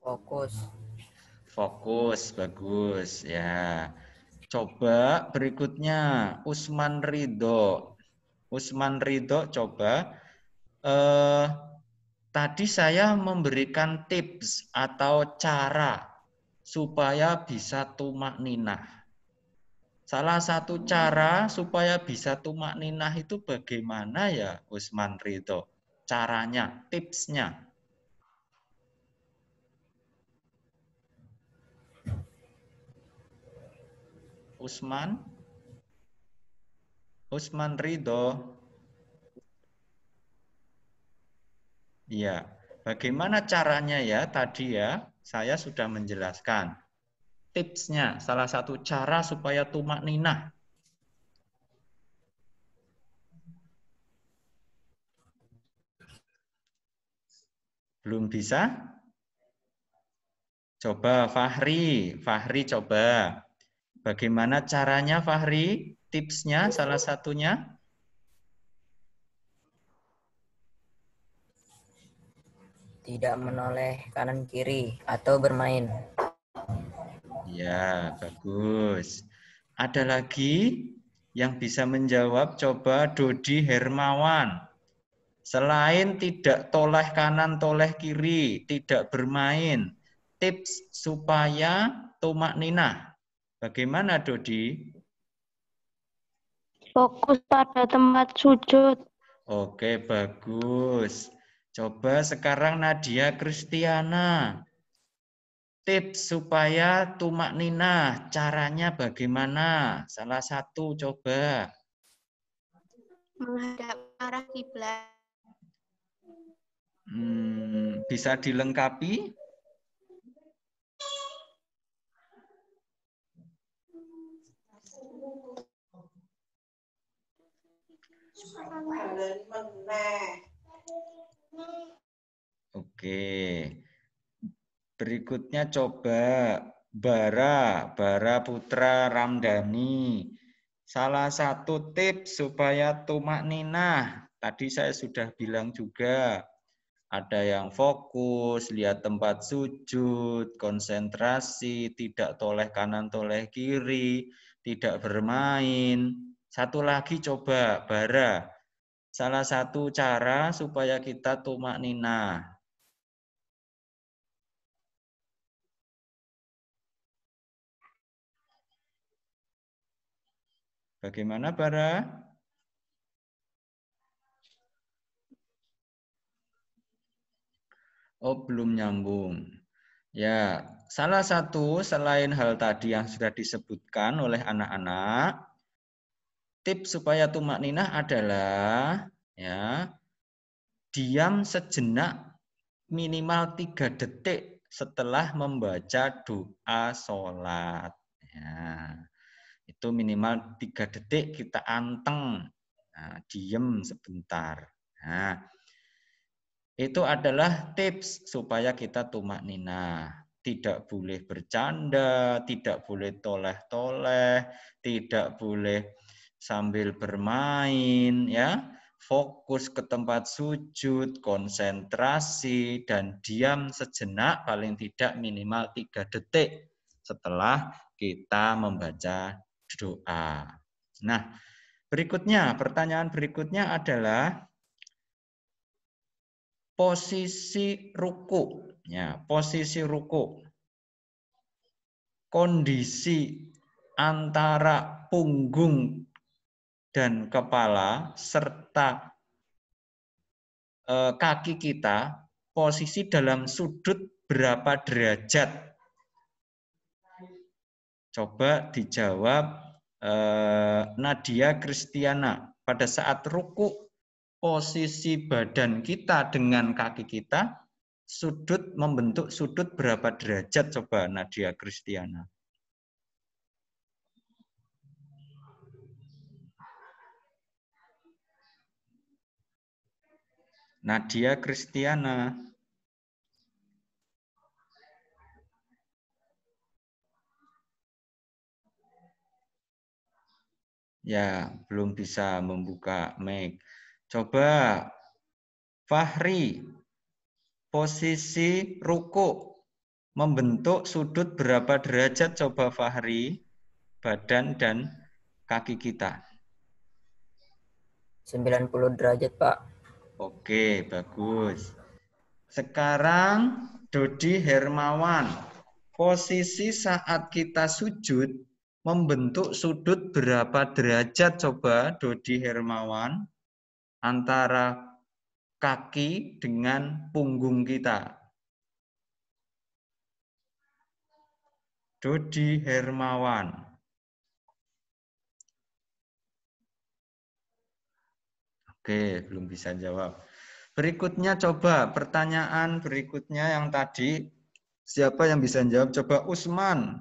Fokus. Fokus, bagus ya. Coba berikutnya Usman Ridho. Usman Ridho coba. Eh, tadi saya memberikan tips atau cara supaya bisa tumak ninah. Salah satu cara supaya bisa tumak ninah itu bagaimana ya Usman Ridho? Caranya, tipsnya. Usman Usman Ridho ya. bagaimana caranya ya tadi ya? Saya sudah menjelaskan tipsnya, salah satu cara supaya tumak Nina Belum bisa? Coba Fahri, Fahri coba. Bagaimana caranya Fahri? Tipsnya salah satunya? Tidak menoleh kanan kiri atau bermain. Ya, bagus. Ada lagi yang bisa menjawab coba Dodi Hermawan. Selain tidak toleh kanan, toleh kiri, tidak bermain, tips supaya tumak Nina. Bagaimana, Dodi? Fokus pada tempat sujud. Oke, bagus. Coba sekarang Nadia Kristiana. Tips supaya tumak nina, caranya bagaimana? Salah satu coba. Menghadap arah kiblat. Hmm, bisa dilengkapi? Oke. Berikutnya coba Bara, Bara Putra Ramdhani. Salah satu tips supaya tumak ninah. Tadi saya sudah bilang juga. Ada yang fokus, lihat tempat sujud, konsentrasi, tidak toleh kanan, toleh kiri, tidak bermain. Satu lagi coba, bara salah satu cara supaya kita tumak nina. Bagaimana para Oh, belum nyambung. Ya, salah satu selain hal tadi yang sudah disebutkan oleh anak-anak, tips supaya tumak ninah adalah ya diam sejenak minimal tiga detik setelah membaca doa sholat. Ya, itu minimal tiga detik kita anteng, nah, diem sebentar. Nah, itu adalah tips supaya kita tumak ninah tidak boleh bercanda, tidak boleh toleh-toleh, tidak boleh sambil bermain ya, fokus ke tempat sujud, konsentrasi dan diam sejenak paling tidak minimal tiga detik setelah kita membaca doa. Nah, berikutnya pertanyaan berikutnya adalah posisi ruku ya posisi ruku kondisi antara punggung dan kepala serta e, kaki kita posisi dalam sudut berapa derajat? Coba dijawab e, Nadia Kristiana. Pada saat ruku, posisi badan kita dengan kaki kita sudut membentuk sudut berapa derajat? Coba Nadia Kristiana. Nadia Kristiana. Ya, belum bisa membuka mic. Coba Fahri, posisi ruku membentuk sudut berapa derajat coba Fahri, badan dan kaki kita? 90 derajat, Pak. Oke, bagus. Sekarang Dodi Hermawan, posisi saat kita sujud membentuk sudut berapa derajat coba Dodi Hermawan antara kaki dengan punggung kita? Dodi Hermawan. Oke, belum bisa jawab. Berikutnya coba pertanyaan berikutnya yang tadi siapa yang bisa jawab? Coba Usman.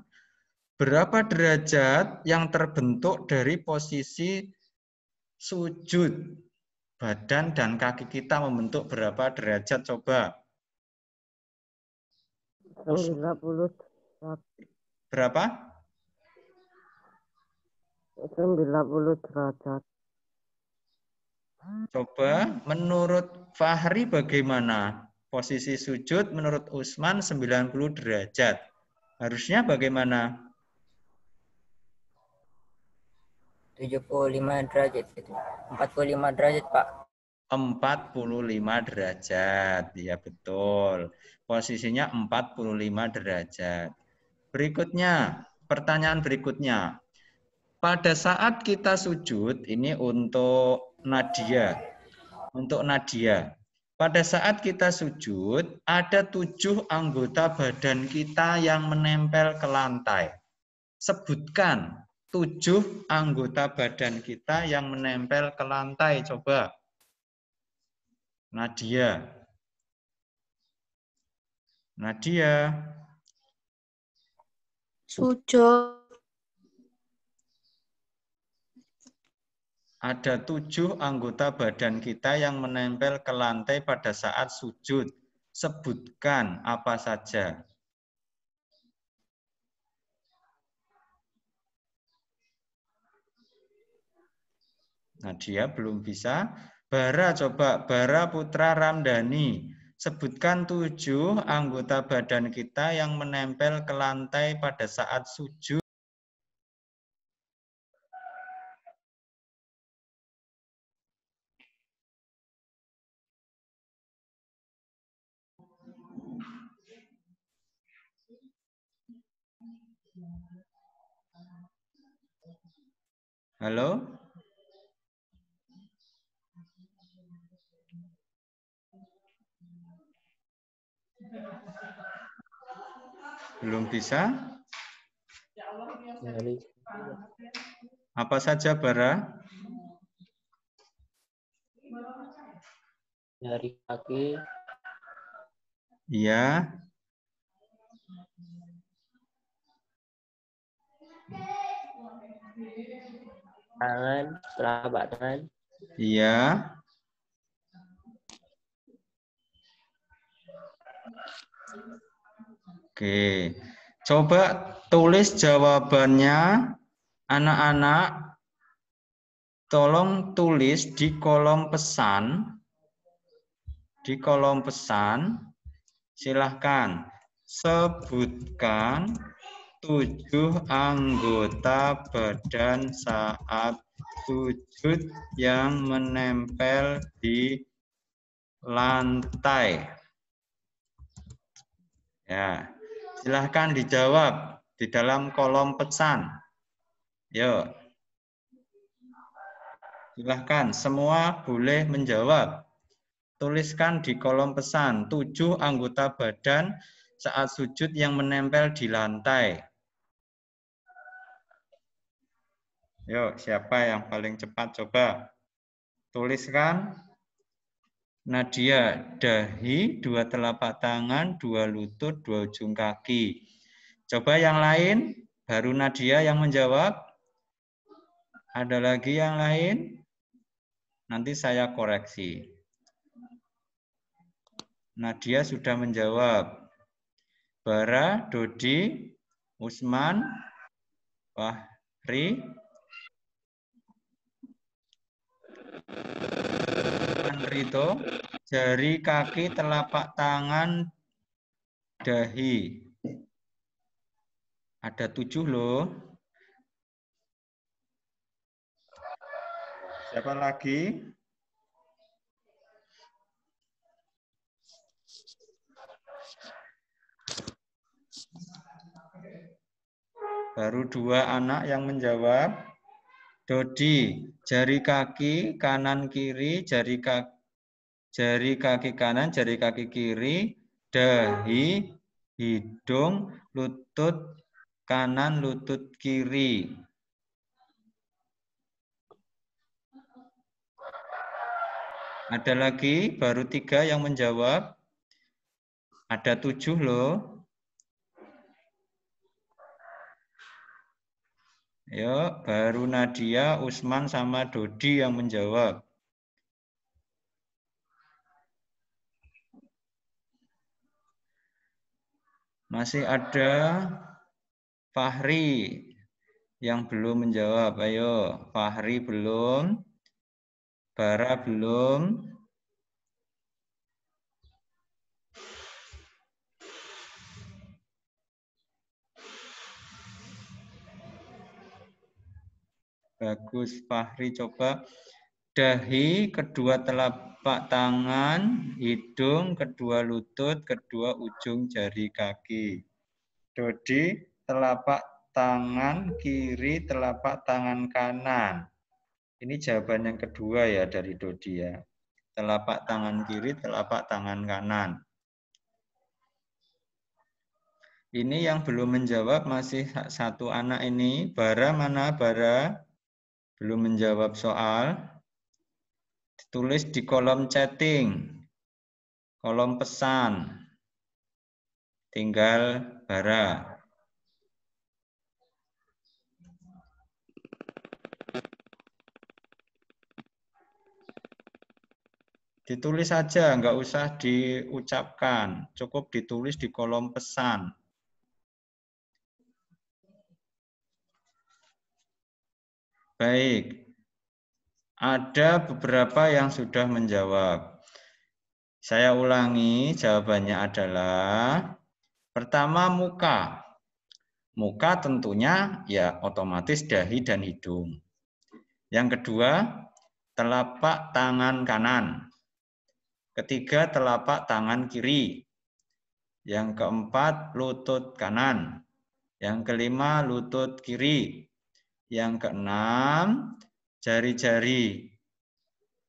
Berapa derajat yang terbentuk dari posisi sujud? Badan dan kaki kita membentuk berapa derajat coba? 90. Berapa? 90 derajat. Coba hmm. menurut Fahri bagaimana? Posisi sujud menurut Usman 90 derajat. Harusnya bagaimana? 75 derajat gitu. 45 derajat, Pak. 45 derajat. Ya betul. Posisinya 45 derajat. Berikutnya, pertanyaan berikutnya. Pada saat kita sujud, ini untuk Nadia. Untuk Nadia. Pada saat kita sujud, ada tujuh anggota badan kita yang menempel ke lantai. Sebutkan tujuh anggota badan kita yang menempel ke lantai. Coba. Nadia. Nadia. Sujud. ada tujuh anggota badan kita yang menempel ke lantai pada saat sujud. Sebutkan apa saja. Nah, dia belum bisa. Bara coba, Bara Putra Ramdhani. Sebutkan tujuh anggota badan kita yang menempel ke lantai pada saat sujud. Halo? Belum bisa? Apa saja bara? Dari kaki. Iya. Yeah tangan, telapak tangan. Iya. Oke. Coba tulis jawabannya anak-anak. Tolong tulis di kolom pesan. Di kolom pesan silahkan sebutkan tujuh anggota badan saat sujud yang menempel di lantai. Ya, silahkan dijawab di dalam kolom pesan. Yo, silahkan semua boleh menjawab. Tuliskan di kolom pesan tujuh anggota badan saat sujud yang menempel di lantai. Yuk, siapa yang paling cepat coba? Tuliskan Nadia, dahi, dua telapak tangan, dua lutut, dua ujung kaki. Coba yang lain, baru Nadia yang menjawab. Ada lagi yang lain? Nanti saya koreksi. Nadia sudah menjawab. Bara, Dodi, Usman, Wahri Rito, jari kaki telapak tangan dahi. Ada tujuh loh. Siapa lagi? Baru dua anak yang menjawab. Dodi, jari kaki kanan kiri, jari kaki jari kaki kanan, jari kaki kiri, dahi, hidung, lutut kanan, lutut kiri. Ada lagi baru tiga yang menjawab. Ada tujuh loh. Ayo, baru Nadia, Usman, sama Dodi yang menjawab. Masih ada Fahri yang belum menjawab. Ayo, Fahri belum, Bara belum, Bagus, Fahri coba dahi, kedua telapak tangan, hidung, kedua lutut, kedua ujung jari kaki. Dodi, telapak tangan kiri, telapak tangan kanan. Ini jawaban yang kedua ya dari Dodi ya. Telapak tangan kiri, telapak tangan kanan. Ini yang belum menjawab masih satu anak ini. Bara mana Bara? belum menjawab soal, ditulis di kolom chatting, kolom pesan, tinggal bara. Ditulis saja, nggak usah diucapkan, cukup ditulis di kolom pesan. Baik. Ada beberapa yang sudah menjawab. Saya ulangi, jawabannya adalah pertama muka. Muka tentunya ya otomatis dahi dan hidung. Yang kedua, telapak tangan kanan. Ketiga, telapak tangan kiri. Yang keempat, lutut kanan. Yang kelima, lutut kiri. Yang keenam, jari-jari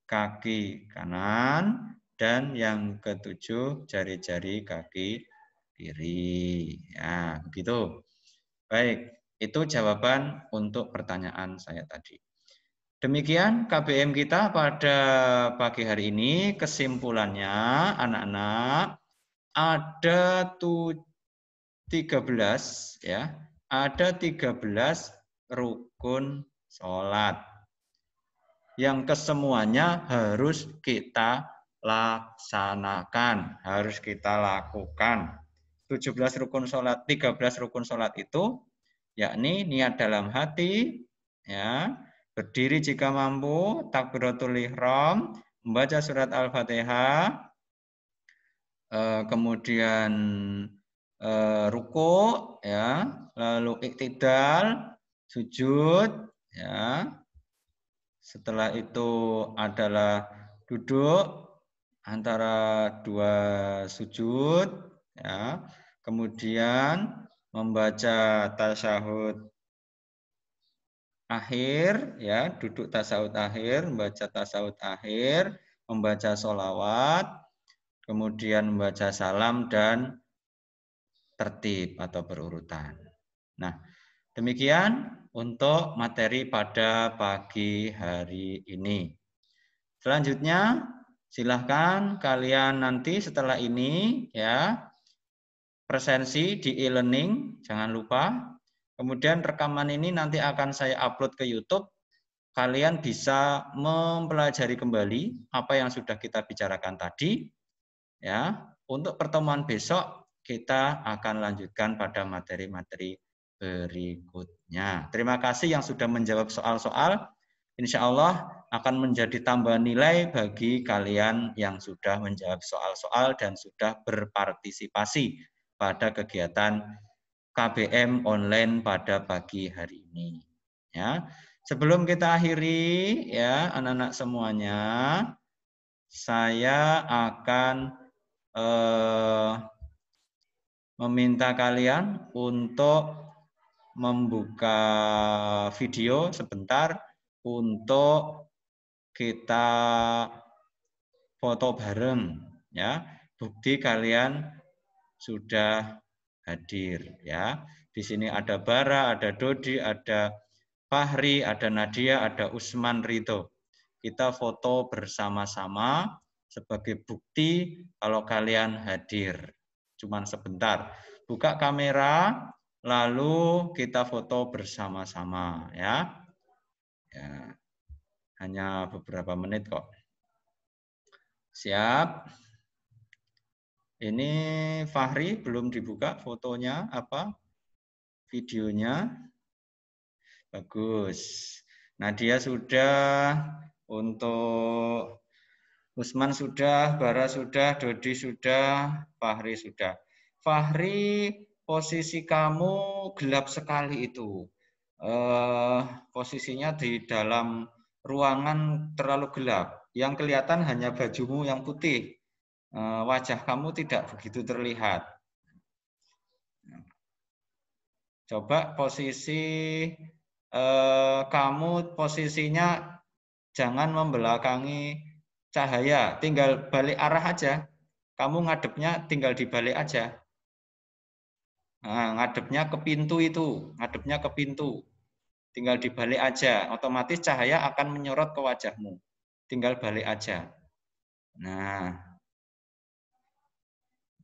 kaki kanan dan yang ketujuh jari-jari kaki kiri. Ya, begitu. Baik, itu jawaban untuk pertanyaan saya tadi. Demikian KBM kita pada pagi hari ini. Kesimpulannya, anak-anak, ada 13 ya, ada 13 rukun rukun sholat. Yang kesemuanya harus kita laksanakan, harus kita lakukan. 17 rukun sholat, 13 rukun sholat itu, yakni niat dalam hati, ya, berdiri jika mampu, takbiratul ihram, membaca surat Al-Fatihah, eh, kemudian eh, ruku, ya, lalu iktidal, sujud ya. Setelah itu adalah duduk antara dua sujud ya. Kemudian membaca tasyahud akhir ya, duduk tasyahud akhir, membaca tasawuf akhir, membaca solawat, kemudian membaca salam dan tertib atau berurutan. Nah, Demikian untuk materi pada pagi hari ini. Selanjutnya, silahkan kalian nanti setelah ini ya presensi di e-learning, jangan lupa. Kemudian rekaman ini nanti akan saya upload ke YouTube. Kalian bisa mempelajari kembali apa yang sudah kita bicarakan tadi. Ya, untuk pertemuan besok kita akan lanjutkan pada materi-materi berikutnya. Terima kasih yang sudah menjawab soal-soal. Insya Allah akan menjadi tambah nilai bagi kalian yang sudah menjawab soal-soal dan sudah berpartisipasi pada kegiatan KBM online pada pagi hari ini. Ya. Sebelum kita akhiri ya anak-anak semuanya, saya akan eh, meminta kalian untuk membuka video sebentar untuk kita foto bareng ya. Bukti kalian sudah hadir ya. Di sini ada Bara, ada Dodi, ada Fahri, ada Nadia, ada Usman Rito. Kita foto bersama-sama sebagai bukti kalau kalian hadir. Cuman sebentar. Buka kamera, lalu kita foto bersama-sama ya. ya. Hanya beberapa menit kok. Siap. Ini Fahri belum dibuka fotonya apa? Videonya. Bagus. Nah dia sudah untuk Usman sudah, Bara sudah, Dodi sudah, Fahri sudah. Fahri posisi kamu gelap sekali itu. Eh, posisinya di dalam ruangan terlalu gelap. Yang kelihatan hanya bajumu yang putih. Eh, wajah kamu tidak begitu terlihat. Coba posisi eh, kamu posisinya jangan membelakangi cahaya, tinggal balik arah aja. Kamu ngadepnya tinggal dibalik aja. Nah, ngadepnya ke pintu itu, ngadepnya ke pintu. Tinggal dibalik aja, otomatis cahaya akan menyorot ke wajahmu. Tinggal balik aja. Nah,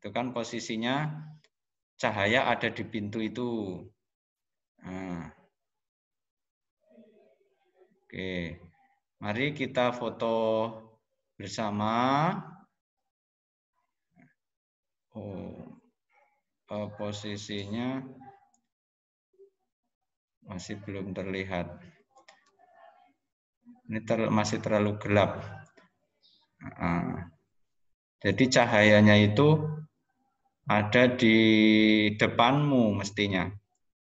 itu kan posisinya cahaya ada di pintu itu. Nah. Oke, mari kita foto bersama. Oh uh, posisinya masih belum terlihat. Ini ter, masih terlalu gelap. Uh, jadi cahayanya itu ada di depanmu mestinya,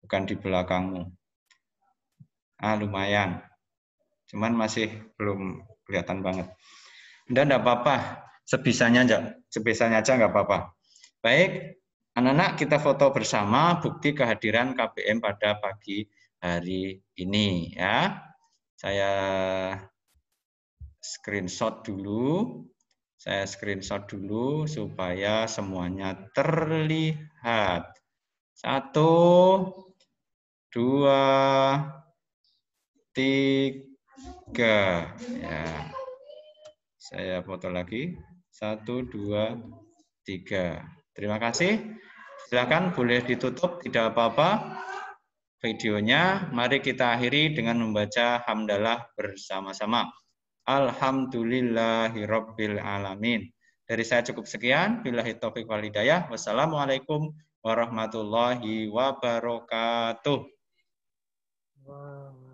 bukan di belakangmu. Ah, lumayan. Cuman masih belum kelihatan banget. Dan enggak apa-apa, sebisanya aja, sebisanya aja enggak apa-apa. Baik, Anak-anak kita foto bersama bukti kehadiran KPM pada pagi hari ini ya. Saya screenshot dulu. Saya screenshot dulu supaya semuanya terlihat. Satu, dua, tiga. Ya. Saya foto lagi. Satu, dua, tiga. Terima kasih. Silakan boleh ditutup, tidak apa-apa. Videonya, mari kita akhiri dengan membaca hamdalah bersama-sama. Alhamdulillahirabbil alamin. Dari saya cukup sekian. Billahi taufik wal hidayah. Wassalamualaikum warahmatullahi wabarakatuh. Wow.